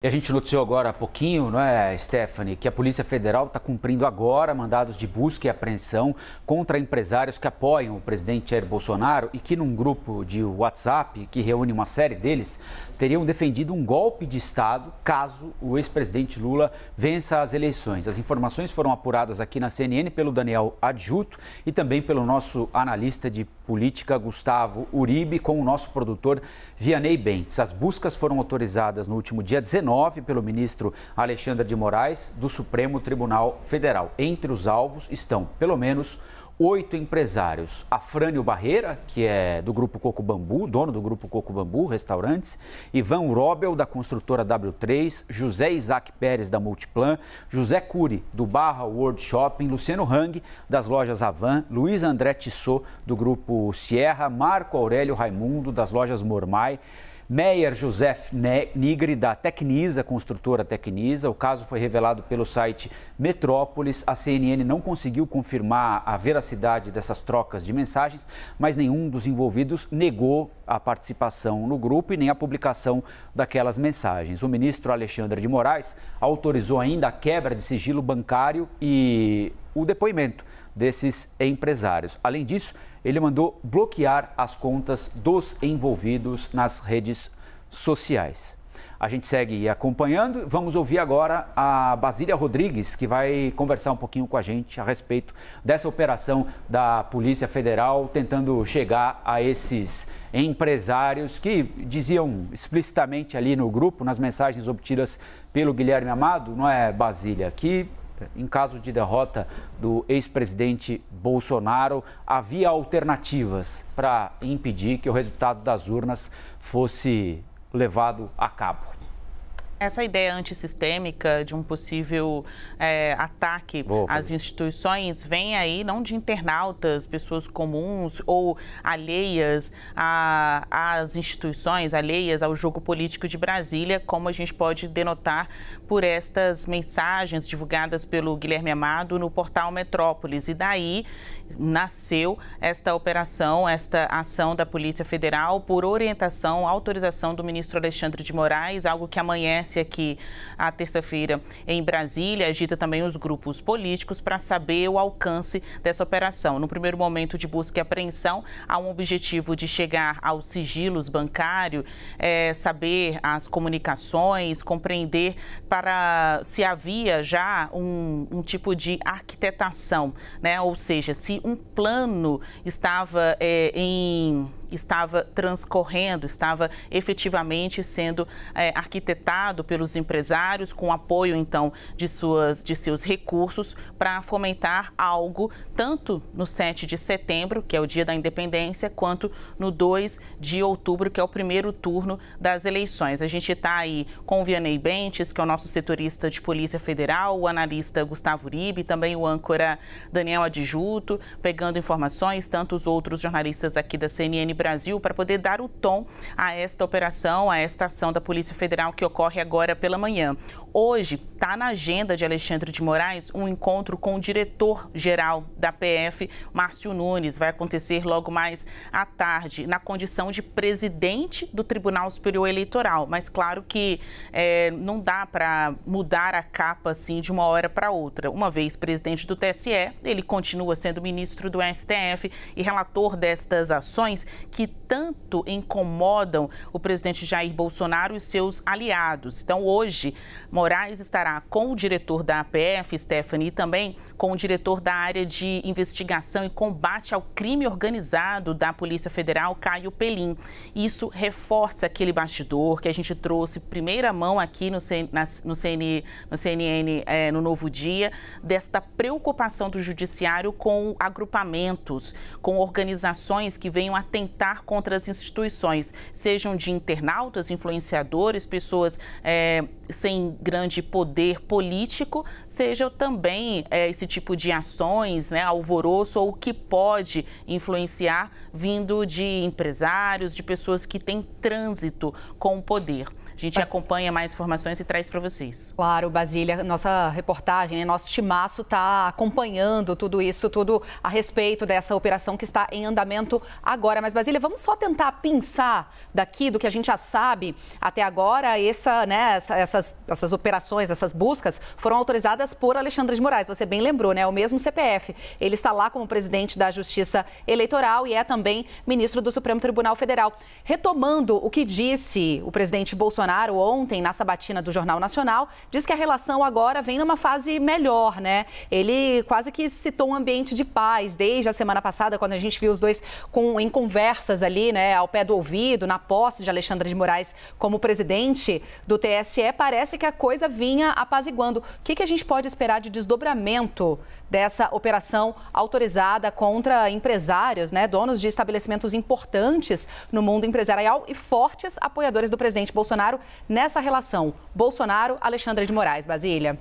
E a gente noticiou agora há pouquinho, não é, Stephanie, que a Polícia Federal está cumprindo agora mandados de busca e apreensão contra empresários que apoiam o presidente Jair Bolsonaro e que, num grupo de WhatsApp que reúne uma série deles, teriam defendido um golpe de Estado caso o ex-presidente Lula vença as eleições. As informações foram apuradas aqui na CNN pelo Daniel Adjuto e também pelo nosso analista de política, Gustavo Uribe, com o nosso produtor Vianney Bentes. As buscas foram autorizadas no último dia 19 pelo ministro Alexandre de Moraes do Supremo Tribunal Federal. Entre os alvos estão, pelo menos, oito empresários. Afrânio Barreira, que é do Grupo Coco Bambu, dono do Grupo Coco Bambu Restaurantes, Ivan Robel, da construtora W3, José Isaac Pérez, da Multiplan, José Cury, do Barra World Shopping, Luciano Hang, das lojas Avan, Luiz André Tissot, do Grupo Sierra, Marco Aurélio Raimundo, das lojas Mormai, Meyer Joseph Nigri, da Tecnisa, construtora Tecnisa. O caso foi revelado pelo site Metrópolis. A CNN não conseguiu confirmar a veracidade dessas trocas de mensagens, mas nenhum dos envolvidos negou a participação no grupo e nem a publicação daquelas mensagens. O ministro Alexandre de Moraes autorizou ainda a quebra de sigilo bancário e o depoimento desses empresários. Além disso, ele mandou bloquear as contas dos envolvidos nas redes sociais. A gente segue acompanhando. Vamos ouvir agora a Basília Rodrigues, que vai conversar um pouquinho com a gente a respeito dessa operação da Polícia Federal, tentando chegar a esses empresários que diziam explicitamente ali no grupo, nas mensagens obtidas pelo Guilherme Amado, não é, Basília, que em caso de derrota do ex-presidente Bolsonaro, havia alternativas para impedir que o resultado das urnas fosse levado a cabo. Essa ideia antissistêmica de um possível é, ataque às instituições vem aí não de internautas, pessoas comuns ou alheias a, às instituições, alheias ao jogo político de Brasília, como a gente pode denotar por estas mensagens divulgadas pelo Guilherme Amado no portal Metrópolis. E daí nasceu esta operação, esta ação da Polícia Federal por orientação, autorização do ministro Alexandre de Moraes, algo que amanhece acontece aqui à terça-feira em Brasília, agita também os grupos políticos para saber o alcance dessa operação. No primeiro momento de busca e apreensão, há um objetivo de chegar aos sigilos bancários, é, saber as comunicações, compreender para se havia já um, um tipo de arquitetação, né? ou seja, se um plano estava é, em estava transcorrendo, estava efetivamente sendo é, arquitetado pelos empresários, com apoio então de, suas, de seus recursos, para fomentar algo tanto no 7 de setembro, que é o dia da independência, quanto no 2 de outubro, que é o primeiro turno das eleições. A gente está aí com o Vianney Bentes, que é o nosso setorista de Polícia Federal, o analista Gustavo Uribe, também o âncora Daniel Adjuto, pegando informações, tantos outros jornalistas aqui da CNN Brasil para poder dar o tom a esta operação, a esta ação da Polícia Federal que ocorre agora pela manhã. Hoje está na agenda de Alexandre de Moraes um encontro com o diretor-geral da PF, Márcio Nunes. Vai acontecer logo mais à tarde, na condição de presidente do Tribunal Superior Eleitoral. Mas claro que é, não dá para mudar a capa assim de uma hora para outra. Uma vez presidente do TSE, ele continua sendo ministro do STF e relator destas ações que tanto incomodam o presidente Jair Bolsonaro e seus aliados. Então hoje, Moraes Moraes estará com o diretor da APF, Stephanie, e também com o diretor da área de investigação e combate ao crime organizado da Polícia Federal, Caio Pelim. Isso reforça aquele bastidor que a gente trouxe primeira mão aqui no, CN, no, CN, no CNN é, eh, no Novo Dia, desta preocupação do Judiciário com agrupamentos, com organizações que venham atentar contra as instituições, sejam de internautas, influenciadores, pessoas é, sem grande poder político, seja também é, esse tipo de ações, né, alvoroço, ou que pode influenciar vindo de empresários, de pessoas que têm trânsito com o poder. A gente acompanha mais informações e traz para vocês. Claro, Basília, nossa reportagem, né, nosso timaço está acompanhando tudo isso, tudo a respeito dessa operação que está em andamento agora. Mas, Basília, vamos só tentar pensar daqui do que a gente já sabe até agora. Essa, né, essa, essas, essas operações, essas buscas foram autorizadas por Alexandre de Moraes. Você bem lembrou, né? O mesmo CPF. Ele está lá como presidente da Justiça Eleitoral e é também ministro do Supremo Tribunal Federal. Retomando o que disse o presidente Bolsonaro Bolsonaro, ontem, na sabatina do Jornal Nacional, diz que a relação agora vem numa fase melhor, né? Ele quase que citou um ambiente de paz desde a semana passada, quando a gente viu os dois com, em conversas ali, né, ao pé do ouvido, na posse de Alexandre de Moraes como presidente do TSE. Parece que a coisa vinha apaziguando. O que, que a gente pode esperar de desdobramento dessa operação autorizada contra empresários, né, donos de estabelecimentos importantes no mundo empresarial e fortes apoiadores do presidente Bolsonaro? nessa relação Bolsonaro-Alexandre de Moraes. Basília.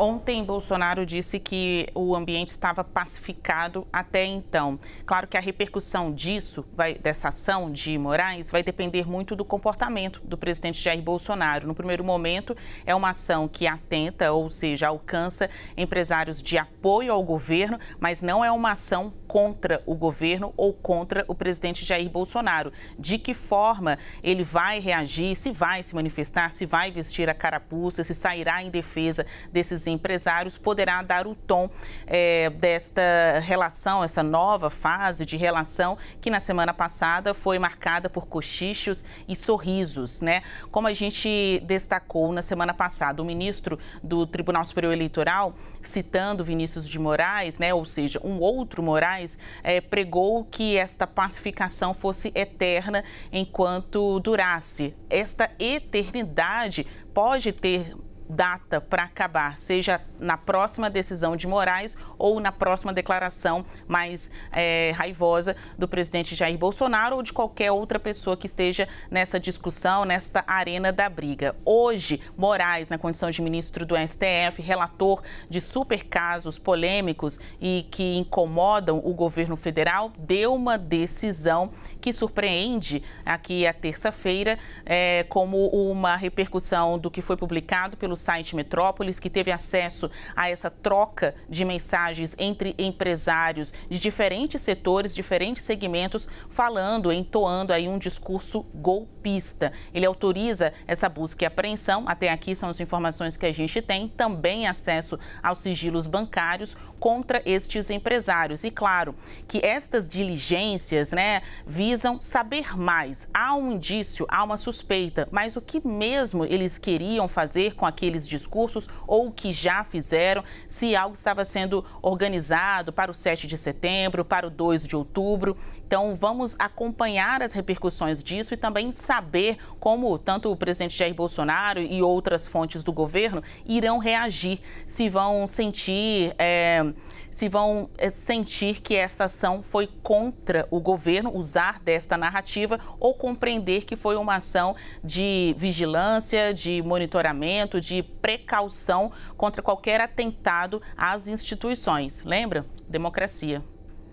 Ontem, Bolsonaro disse que o ambiente estava pacificado até então. Claro que a repercussão disso, vai, dessa ação de Moraes, vai depender muito do comportamento do presidente Jair Bolsonaro. No primeiro momento, é uma ação que atenta, ou seja, alcança empresários de apoio ao governo, mas não é uma ação contra o governo ou contra o presidente Jair Bolsonaro. De que forma ele vai reagir, se vai se manifestar, se vai vestir a carapuça, se sairá em defesa desses empresários poderá dar o tom é, desta relação, essa nova fase de relação que na semana passada foi marcada por cochichos e sorrisos, né? Como a gente destacou na semana passada, o ministro do Tribunal Superior Eleitoral, citando Vinícius de Moraes, né, ou seja, um outro Moraes, é, pregou que esta pacificação fosse eterna enquanto durasse. Esta eternidade pode ter data para acabar, seja na próxima decisão de Moraes ou na próxima declaração mais é, raivosa do presidente Jair Bolsonaro ou de qualquer outra pessoa que esteja nessa discussão, nesta arena da briga. Hoje, Moraes, na condição de ministro do STF, relator de super casos polêmicos e que incomodam o governo federal, deu uma decisão que surpreende aqui a terça-feira é, como uma repercussão do que foi publicado pelo site Metrópolis, que teve acesso a essa troca de mensagens entre empresários de diferentes setores, diferentes segmentos, falando, entoando aí um discurso golpista. Ele autoriza essa busca e apreensão. Até aqui são as informações que a gente tem. Também acesso aos sigilos bancários contra estes empresários. E claro que estas diligências né, visam saber mais. Há um indício, há uma suspeita, mas o que mesmo eles queriam fazer com aqueles discursos ou o que já fizeram, se algo estava sendo organizado para o 7 de setembro, para o 2 de outubro. Então vamos acompanhar as repercussões disso e também saber como tanto o presidente Jair Bolsonaro e outras fontes do governo irão reagir, se vão sentir. É, se vão eh, sentir que essa ação foi contra o governo, usar desta narrativa ou compreender que foi uma ação de vigilância, de monitoramento, de precaução contra qualquer atentado às instituições. Lembra? Democracia.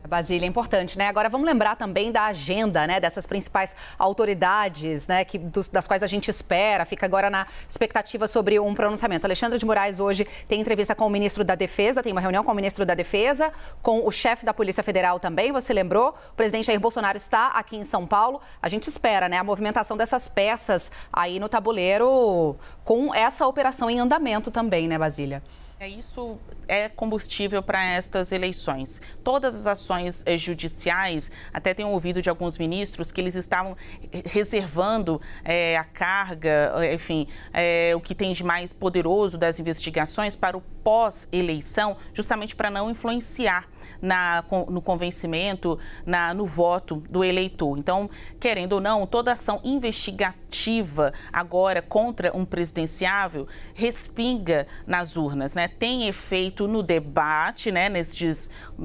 Basília, é importante, né? Agora vamos lembrar também da agenda, né? Dessas principais autoridades, né? Que, dos, das quais a gente espera, fica agora na expectativa sobre um pronunciamento. Alexandre de Moraes hoje tem entrevista com o ministro da Defesa, tem uma reunião com o ministro da Defesa, com o chefe da Polícia Federal também, você lembrou? O presidente Jair Bolsonaro está aqui em São Paulo. A gente espera, né? A movimentação dessas peças aí no tabuleiro com essa operação em andamento também, né, Basília? É, isso é combustível para estas eleições. Todas as ações eh, judiciais, até tenho ouvido de alguns ministros que eles estavam eh, reservando é, a carga, enfim, é, o que tem de mais poderoso das investigações para o pós-eleição, justamente para não influenciar na, no convencimento, na, no voto do eleitor. Então, querendo ou não, toda ação investigativa agora contra um presidenciável respinga nas urnas, né? Tem efeito no debate, né?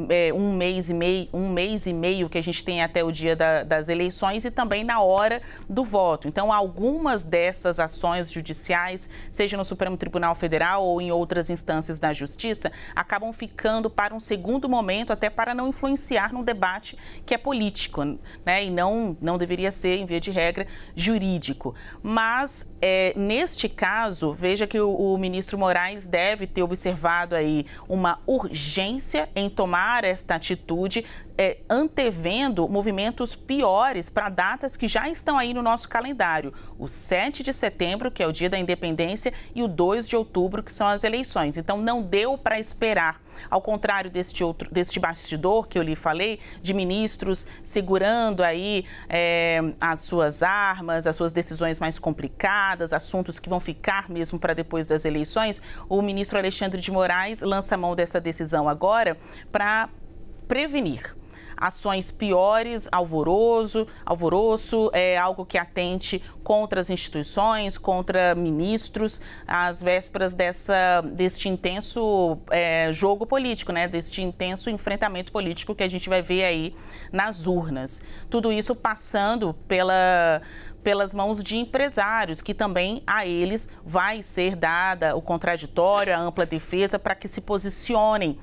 é, um mês e meio, um mês e meio que a gente tem até o dia da, das eleições e também na hora do voto. Então, algumas dessas ações judiciais, seja no Supremo Tribunal Federal ou em outras instâncias da Justiça, acabam ficando para um segundo momento momento, até para não influenciar num debate que é político, né? E não, não deveria ser, em via de regra, jurídico. Mas, é, neste caso, veja que o, o ministro Moraes deve ter observado aí uma urgência em tomar esta atitude, é, antevendo movimentos piores para datas que já estão aí no nosso calendário. O 7 de setembro, que é o dia da independência, e o 2 de outubro, que são as eleições. Então, não deu para esperar. Ao contrário deste, outro, deste bastidor que eu lhe falei, de ministros segurando aí é, as suas armas, as suas decisões mais complicadas, assuntos que vão ficar mesmo para depois das eleições, o ministro Alexandre de Moraes lança mão dessa decisão agora para prevenir ações piores, alvoroço, alvoroço é algo que atente contra as instituições, contra ministros, às vésperas dessa, deste intenso é, jogo político, né? deste intenso enfrentamento político que a gente vai ver aí nas urnas. Tudo isso passando pela pelas mãos de empresários, que também a eles vai ser dada o contraditório, a ampla defesa para que se posicionem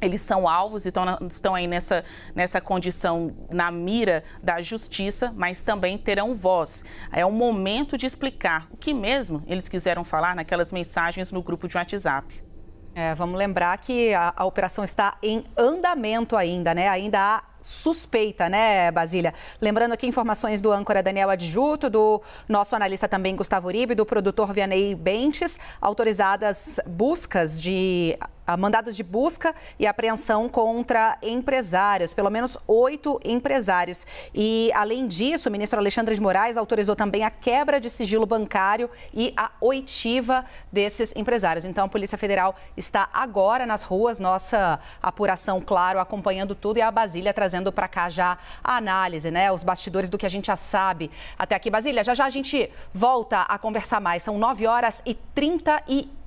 eles são alvos e estão aí nessa, nessa condição na mira da justiça, mas também terão voz. É o momento de explicar o que mesmo eles quiseram falar naquelas mensagens no grupo de WhatsApp. É, vamos lembrar que a, a, operação está em andamento ainda, né? Ainda há suspeita, né, Basília? Lembrando aqui informações do âncora Daniel Adjuto, do nosso analista também Gustavo Uribe, do produtor Vianney Bentes, autorizadas buscas de mandados de busca e apreensão contra empresários, pelo menos oito empresários. E, além disso, o ministro Alexandre de Moraes autorizou também a quebra de sigilo bancário e a oitiva desses empresários. Então, a Polícia Federal está agora nas ruas, nossa apuração, claro, acompanhando tudo e a Basília trazendo trazendo para cá já a análise, né? Os bastidores do que a gente já sabe até aqui, Basília. Já já a gente volta a conversar mais. São 9 horas e 31